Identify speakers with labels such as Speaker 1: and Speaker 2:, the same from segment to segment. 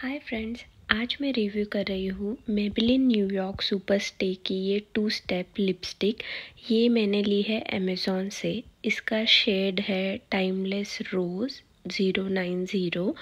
Speaker 1: hi friends आज मैं review कर रही हूँ मेबलिन न्यूयॉर्क सुपर स्टे की ये टू स्टेप लिपस्टिक ये मैंने ली है अमेज़ोन से इसका शेड है timeless rose zero nine zero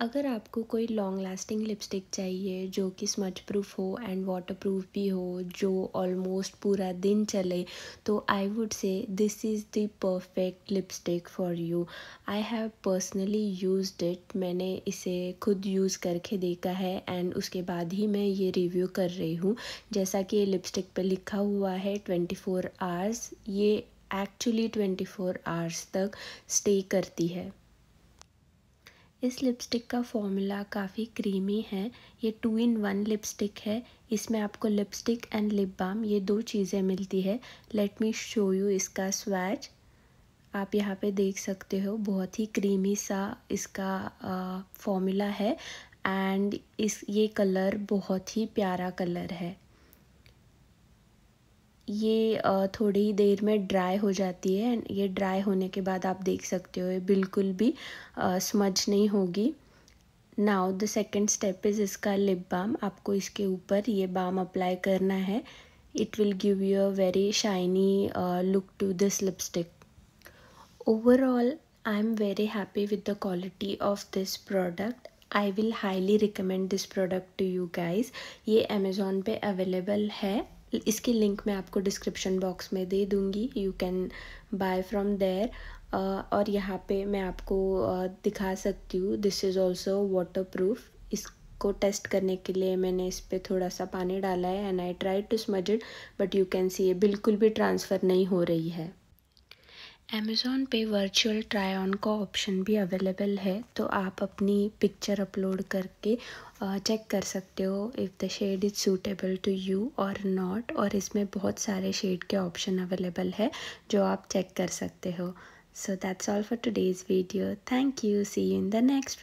Speaker 1: अगर आपको कोई लॉन्ग लास्टिंग लिपस्टिक चाहिए जो कि स्मच प्रूफ हो एंड वाटर प्रूफ भी हो जो ऑलमोस्ट पूरा दिन चले तो I would say this is the perfect lipstick for you I have personally used it मैंने इसे खुद यूज़ करके देखा है एंड उसके बाद ही मैं ये रिव्यू कर रही हूँ जैसा कि ये लिपस्टिक पर लिखा हुआ है ट्वेंटी फोर आवर्स ये एक्चुअली ट्वेंटी फोर आवर्स तक स्टे करती है इस लिपस्टिक का फॉर्मूला काफ़ी क्रीमी है ये टू इन वन लिपस्टिक है इसमें आपको लिपस्टिक एंड लिप बाम ये दो चीज़ें मिलती है लेट मी शो यू इसका स्वैच आप यहाँ पे देख सकते हो बहुत ही क्रीमी सा इसका फॉर्मूला है एंड इस ये कलर बहुत ही प्यारा कलर है ये थोड़ी ही देर में ड्राई हो जाती है एंड ये ड्राई होने के बाद आप देख सकते हो ये बिल्कुल भी स्मज नहीं होगी now the second step is इसका लिप बाम आपको इसके ऊपर ये बाम अप्लाई करना है it will give you a very shiny look to this lipstick overall I am very happy with the quality of this product I will highly recommend this product to you guys ये Amazon पे available है इसकी link मैं आपको description box में दे दूँगी you can buy from there और यहाँ पे मैं आपको दिखा सकती हूँ this is also waterproof इसको टेस्ट करने के लिए मैंने इस पर थोड़ा सा पानी डाला है and I try to smudge it but you can see ये बिल्कुल भी ट्रांसफ़र नहीं हो रही है अमेज़ोन पे वर्चुअल ट्राई ऑन का ऑप्शन भी अवेलेबल है तो आप अपनी पिक्चर अपलोड करके चेक कर सकते हो if the shade is suitable to you और नॉट और इसमें बहुत सारे शेड के ऑप्शन अवेलेबल है जो आप चेक कर सकते हो so that's all for today's video thank you see you in the next